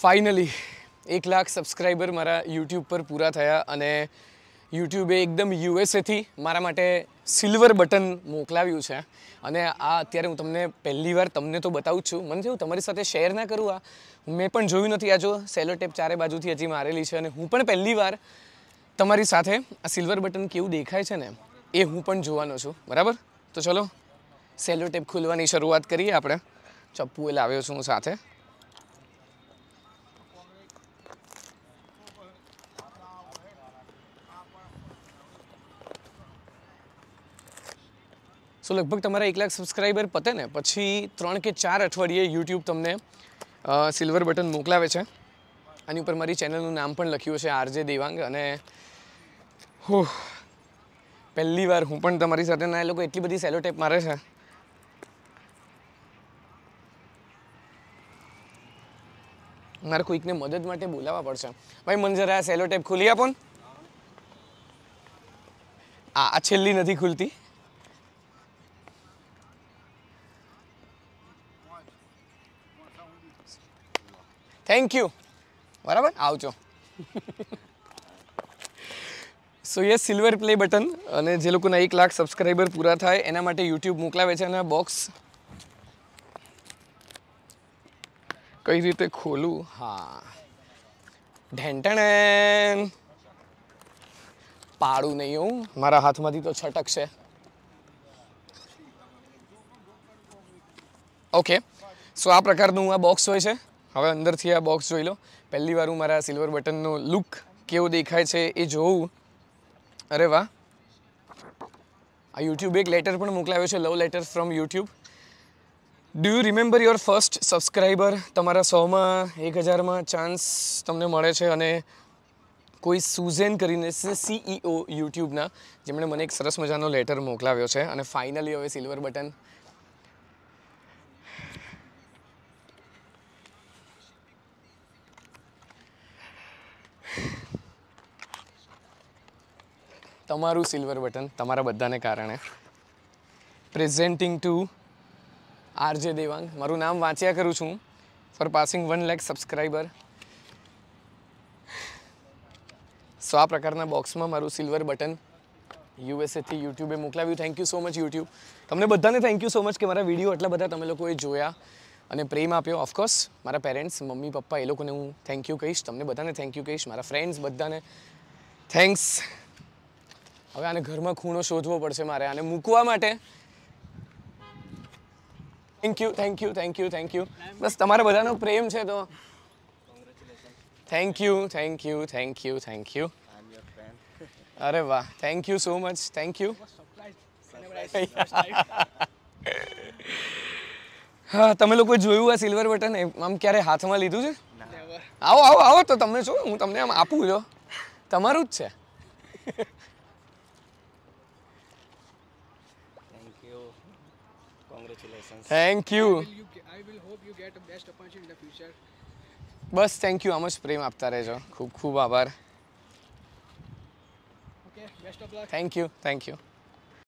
Finally એક lakh subscriber મારા YouTube પર પૂરા થયા અને યુટ્યુબે એકદમ યુએસએથી મારા માટે સિલ્વર બટન મોકલાવ્યું છે અને આ અત્યારે હું તમને પહેલી વાર તમને તો બતાવું છું મને જેવું તમારી સાથે શેર ના કરું આ મેં પણ જોયું નથી આ જો સેલો ટેપ ચારે બાજુથી હજી મારેલી છે અને હું પણ પહેલી વાર તમારી સાથે આ સિલ્વર બટન કેવું દેખાય છે ને એ હું પણ જોવાનો છું બરાબર તો ચલો સેલો ટેપ ખોલવાની શરૂઆત કરીએ આપણે ચપ્પુ એલ આવ્યો છું હું સાથે સો લગભગ તમારા એક લાખ સબસ્ક્રાઈબર પતે ને પછી ત્રણ કે ચાર અઠવાડિયે યુટ્યુબ તમને સિલ્વર બટન મોકલાવે છે આની ઉપર મારી ચેનલનું નામ પણ લખ્યું છે આરજે દેવાંગ અને હો પહેલી વાર હું પણ તમારી સાથે ના એ લોકો એટલી બધી સેલો ટેપ મારે છે મારે કોઈકને મદદ માટે બોલાવવા પડશે ભાઈ મને જરા સેલો ટેપ ખોલી આપો ને આ છેલ્લી નથી ખુલતી થેન્ક યુ બરાબર આવજો so yes silver play button અને જે લોકોના એક લાખ સબસ્ક્રાઈબર પૂરા થાય એના માટે યુટ્યુબ મોકલાવે છે અને બોક્સ કઈ રીતે ખોલું હા ઢેંટણ પાડું નહીં હું મારા હાથમાંથી તો છટક છે ઓકે સો આ પ્રકારનું આ બોક્સ હોય છે હવે અંદરથી આ બોક્સ જોઈ લો પહેલીવાર હું મારા સિલ્વર બટનનો લુક કેવો દેખાય છે એ જોઉં અરે વાહ આ યુટ્યુબ એક લેટર પણ મોકલાવ્યો છે love letter from YouTube do you remember your first subscriber તમારા સોમાં એક હજારમાં ચાન્સ તમને મળે છે અને કોઈ સુઝેન કરીને સીઈઓ e યુટ્યુબના જેમણે મને એક સરસ મજાનો લેટર મોકલાવ્યો છે અને ફાઇનલી હવે સિલ્વર બટન તમારું સિલ્વર બટન તમારા બધાને કારણે પ્રેઝેન્ટિંગ ટુ આરજે દેવાંગ મારું નામ વાંચ્યા કરું છું for passing one lakh subscriber so આ પ્રકારના બોક્સમાં મારું સિલ્વર બટન યુએસએથી યુટ્યુબે મોકલાવ્યું thank you so much YouTube તમને બધાને થેન્ક યુ સો મચ કે મારા વિડીયો એટલા બધા તમે લોકોએ જોયા અને પ્રેમ આપ્યો ઓફકોર્સ મારા પેરેન્ટ્સ મમ્મી પપ્પા એ લોકોને હું થેન્ક યુ કહીશ તમને બધાને થેન્ક યુ કહીશ મારા ફ્રેન્ડ્સ બધાને થેન્ક્સ હવે આને ઘરમાં ખૂણો શોધવો પડશે મારે આને મૂકવા માટે thank you thank you thank you thank you બસ તમારા બધાનો પ્રેમ છે તો thank you thank you thank you thank you અરે વાહ thank you so much thank you હા તમે લોકો જોયું આ સિલ્વર બટન આમ ક્યારે હાથમાં લીધું છે આવો આવો આવો તો તમને શું હું તમને આમ આપું જો તમારું જ છે So, congratulations. Thank you. I will, you, I will hope you get a best opportunity in the future. બસ થેન્ક યુ આમ જ પ્રેમ આપતા રહેજો ખૂબ ખૂબ આભાર okay best of luck thank you thank you